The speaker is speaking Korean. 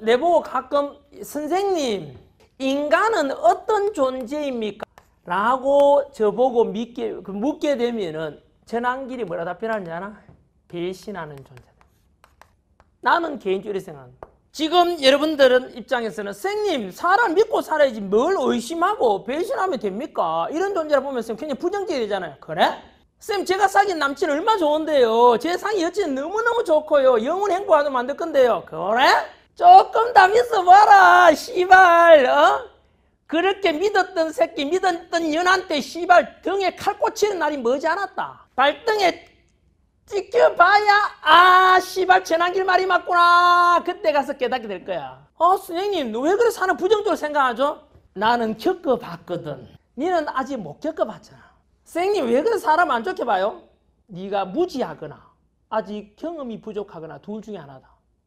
내보고 가끔 선생님 인간은 어떤 존재입니까? 라고 저보고 믿게, 그 묻게 되면은 전환길이 뭐라 답변하는지 아나? 배신하는 존재다. 나는 개인적으로 생각한다. 지금 여러분들은 입장에서는 선생님 사람 믿고 살아야지 뭘 의심하고 배신하면 됩니까? 이런 존재를 보면 선 굉장히 부정적이잖아요. 그래? 쌤 제가 사귄 남친 얼마 좋은데요. 제상이 여친 너무너무 좋고요. 영혼 행복하게 만들 건데요. 그래? 조금 다 믿어봐라 씨발 어? 그렇게 믿었던 새끼 믿었던 년한테 씨발 등에 칼 꽂히는 날이 머지 않았다 발등에 찍혀봐야 아 씨발 전환길 말이 맞구나 그때 가서 깨닫게 될 거야 어 선생님 왜 그래 사는 부정적으로 생각하죠? 나는 겪어봤거든 니는 아직 못 겪어봤잖아 선생님 왜 그래 사람 안 좋게 봐요? 네가 무지하거나 아직 경험이 부족하거나 둘 중에 하나다